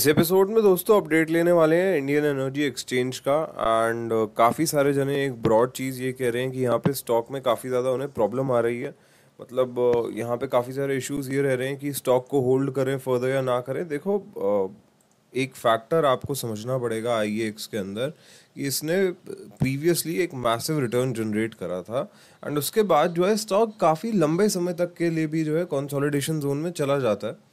इस एपिसोड में दोस्तों अपडेट लेने वाले हैं इंडियन एनर्जी एक्सचेंज का एंड uh, काफ़ी सारे जने एक ब्रॉड चीज़ ये कह रहे हैं कि यहाँ पे स्टॉक में काफ़ी ज़्यादा उन्हें प्रॉब्लम आ रही है मतलब uh, यहाँ पे काफ़ी सारे इश्यूज ये रह रहे हैं कि स्टॉक को होल्ड करें फर्दर या ना करें देखो uh, एक फैक्टर आपको समझना पड़ेगा आई एक्स e के अंदर कि इसने प्रीवियसली एक मैसिव रिटर्न जनरेट करा था एंड उसके बाद जो है स्टॉक काफ़ी लंबे समय तक के लिए भी जो है कंसोलिडेशन जोन में चला जाता है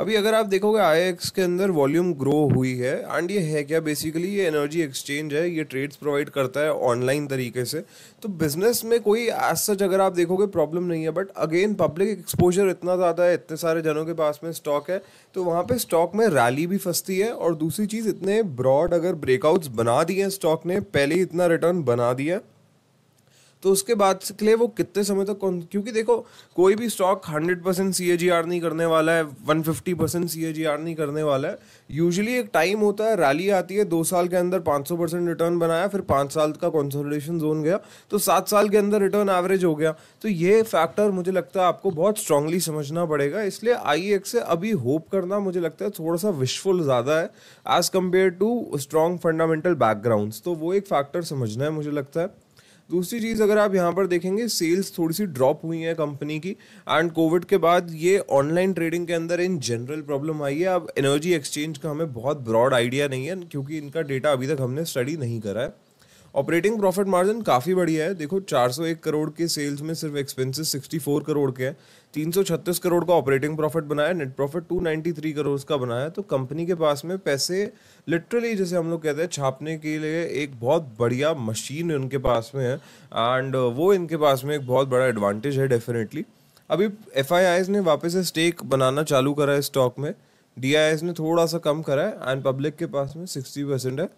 अभी अगर आप देखोगे आई के अंदर वॉल्यूम ग्रो हुई है एंड ये है क्या बेसिकली ये एनर्जी एक्सचेंज है ये ट्रेड्स प्रोवाइड करता है ऑनलाइन तरीके से तो बिजनेस में कोई एज सच अगर आप देखोगे प्रॉब्लम नहीं है बट अगेन पब्लिक एक्सपोजर इतना ज़्यादा है इतने सारे जनों के पास में स्टॉक है तो वहाँ पर स्टॉक में रैली भी फंसती है और दूसरी चीज़ इतने ब्रॉड अगर ब्रेकआउट्स बना दिए स्टॉक ने पहले ही इतना रिटर्न बना दिया तो उसके बाद से के लिए वो कितने समय तक कौन क्योंकि देखो कोई भी stock hundred percent C A G R नहीं करने वाला है one fifty percent C A G R नहीं करने वाला है यूजली एक टाइम होता है रैली आती है दो साल के अंदर पाँच सौ परसेंट रिटर्न बनाया फिर पाँच साल का कंसोलिडेशन जोन गया तो सात साल के अंदर रिटर्न एवरेज हो गया तो ये फैक्टर मुझे लगता है आपको बहुत स्ट्रांगली समझना पड़ेगा इसलिए आई e से अभी होप करना मुझे लगता है थोड़ा सा विशफुल ज़्यादा है as compare to strong fundamental backgrounds तो वो एक फैक्टर समझना है मुझे लगता है दूसरी चीज़ अगर आप यहाँ पर देखेंगे सेल्स थोड़ी सी ड्रॉप हुई है कंपनी की एंड कोविड के बाद ये ऑनलाइन ट्रेडिंग के अंदर इन जनरल प्रॉब्लम आई है अब एनर्जी एक्सचेंज का हमें बहुत ब्रॉड आइडिया नहीं है क्योंकि इनका डेटा अभी तक हमने स्टडी नहीं करा है ऑपरेटिंग प्रॉफिट मार्जिन काफ़ी बढ़िया है देखो 401 करोड़ के सेल्स में सिर्फ एक्सपेंसेस 64 करोड़ के हैं 336 करोड़ का ऑपरेटिंग प्रॉफिट बनाया नेट प्रॉफिट 293 करोड़ का बनाया तो कंपनी के पास में पैसे लिटरली जैसे हम लोग कहते हैं छापने के लिए एक बहुत बढ़िया मशीन उनके पास में है एंड वो इनके पास में एक बहुत बड़ा एडवांटेज है डेफिनेटली अभी एफ ने वापस से स्टेक बनाना चालू करा है स्टॉक में डी ने थोड़ा सा कम करा है एंड पब्लिक के पास में सिक्सटी परसेंट है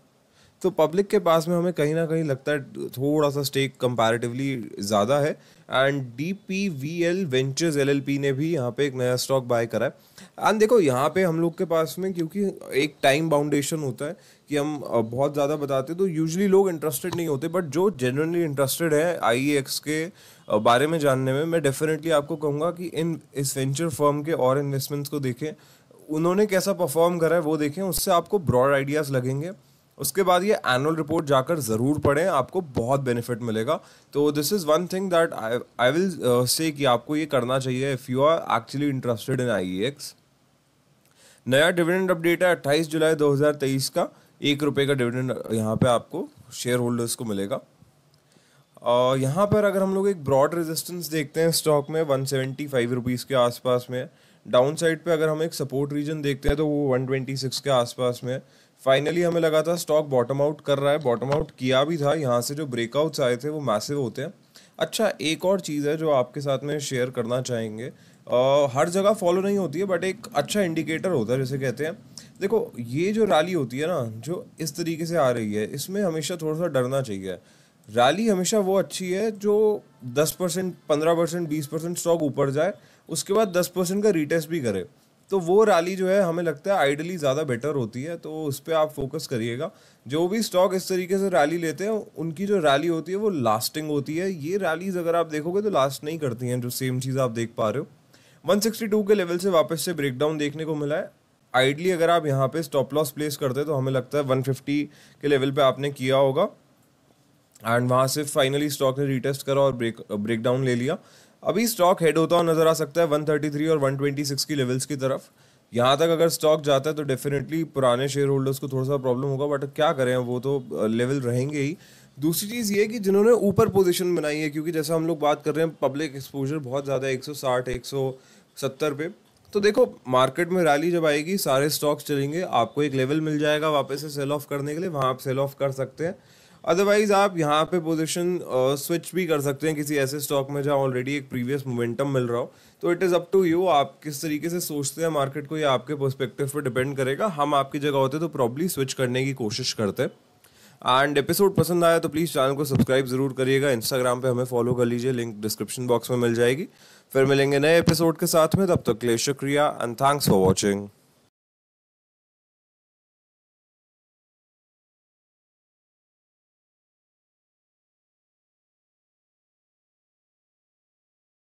तो पब्लिक के पास में हमें कहीं ना कहीं लगता है थोड़ा सा स्टेक कंपैरेटिवली ज़्यादा है and D P V L ventures L L P ने भी यहाँ पे एक नया स्टॉक बाय करा है एंड देखो यहाँ पे हम लोग के पास में क्योंकि एक टाइम बाउंडेशन होता है कि हम बहुत ज़्यादा बताते तो यूजली लोग इंटरेस्टेड नहीं होते बट जो जनरली इंटरेस्टेड है आई एक्स के बारे में जानने में मैं डेफिनेटली आपको कहूँगा कि इन इस वेंचर फर्म के और इन्वेस्टमेंट्स को देखें उन्होंने कैसा परफॉर्म करा है वो देखें उससे आपको ब्रॉड आइडियाज़ लगेंगे उसके बाद ये एनुअल रिपोर्ट जाकर ज़रूर पढ़ें आपको बहुत बेनिफिट मिलेगा तो this is one thing that I will say कि आपको ये करना चाहिए if you are actually interested in I नया डिविडेंड अपडेट है अट्ठाईस जुलाई 2023 का एक रुपये का डिविडेंड यहाँ पे आपको शेयर होल्डर्स को मिलेगा और यहाँ पर अगर हम लोग एक ब्रॉड रेजिस्टेंस देखते हैं स्टॉक में वन सेवेंटी फाइव रुपीज़ के आसपास में डाउन साइड पर अगर हम एक सपोर्ट रीजन देखते हैं तो वो वन ट्वेंटी सिक्स के आसपास में है फाइनली हमें लगा था स्टॉक बॉटम आउट कर रहा है बॉटम आउट किया भी था यहाँ से जो ब्रेकआउट्स आए थे वो मैसिव होते हैं अच्छा एक और चीज़ है जो आपके साथ में शेयर करना चाहेंगे आ, हर जगह फॉलो नहीं होती है बट एक अच्छा इंडिकेटर होता है जैसे कहते हैं देखो ये जो रैली होती है ना जो इस तरीके से आ रही है इसमें हमेशा थोड़ा सा डरना चाहिए रैली हमेशा वो अच्छी है जो दस परसेंट पंद्रह परसेंट बीस परसेंट स्टॉक ऊपर जाए उसके बाद दस परसेंट का रिटेस्ट भी करे तो वो रैली जो है हमें लगता है आइडली ज़्यादा बेटर होती है तो उस पर आप फोकस करिएगा जो भी स्टॉक इस तरीके से रैली लेते हैं उनकी जो रैली होती है वो लास्टिंग होती है ये रैलीज अगर आप देखोगे तो लास्ट नहीं करती हैं जो सेम चीज़ आप देख पा रहे हो 162 के लेवल से वापस से ब्रेकडाउन देखने को मिला है आइडली अगर आप यहाँ पे स्टॉप लॉस प्लेस करते तो हमें लगता है 150 के लेवल पे आपने किया होगा एंड वहाँ से फाइनली स्टॉक ने रिटेस्ट करा और ब्रेक ब्रेकडाउन ले लिया अभी स्टॉक हेड होता हुआ नजर आ सकता है 133 और 126 की लेवल्स की तरफ यहाँ तक अगर स्टॉक जाता है तो डेफिनेटली पुराने शेयर होल्डर्स को थोड़ा सा प्रॉब्लम होगा बट क्या करें वो तो लेवल रहेंगे ही दूसरी चीज़ ये कि जिन्होंने ऊपर पोजीशन बनाई है क्योंकि जैसा हम लोग बात कर रहे हैं पब्लिक एक्सपोजर बहुत ज़्यादा है सौ सत्तर पे तो देखो मार्केट में रैली जब आएगी सारे स्टॉक्स चलेंगे आपको एक लेवल मिल जाएगा वापस से सेल ऑफ करने के लिए वहाँ आप सेल ऑफ कर सकते हैं अदरवाइज आप यहाँ पे पोजिशन स्विच uh, भी कर सकते हैं किसी ऐसे स्टॉक में जहाँ ऑलरेडी एक प्रीवियस मोमेंटम मिल रहा हो तो it is up to you आप किस तरीके से सोचते हैं मार्केट को या आपके पर्सपेक्टिव पर डिपेंड करेगा हम आपकी जगह होते तो प्रॉब्ली स्विच करने की कोशिश करते हैं एंड एपिसोड पसंद आया तो प्लीज़ चैनल को सब्सक्राइब ज़रूर करिएगा इंस्टाग्राम पे हमें फॉलो कर लीजिए लिंक डिस्क्रिप्शन बॉक्स में मिल जाएगी फिर मिलेंगे नए एपिसोड के साथ में तब तक तो के लिए शुक्रिया एंड थैंक्स फॉर वॉचिंग